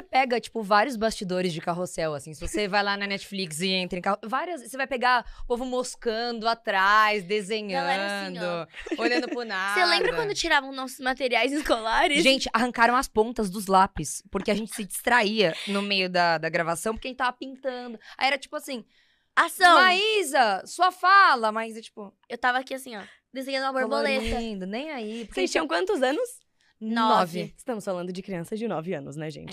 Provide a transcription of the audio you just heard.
você pega, tipo, vários bastidores de carrossel, assim. Se você vai lá na Netflix e entra em carro, várias. Você vai pegar o povo moscando atrás, assim, desenhando, assim, olhando pro nada. Você lembra quando tiravam nossos materiais escolares? Gente, arrancaram as pontas dos lápis, porque a gente se distraía no meio da, da gravação, porque a gente tava pintando. Aí era tipo assim. Ação! Maísa, sua fala! Maísa, é, tipo. Eu tava aqui assim, ó, desenhando uma borboleta. Colorindo, nem aí. Porque Vocês tinham quantos anos? Nove. Estamos falando de crianças de nove anos, né, gente?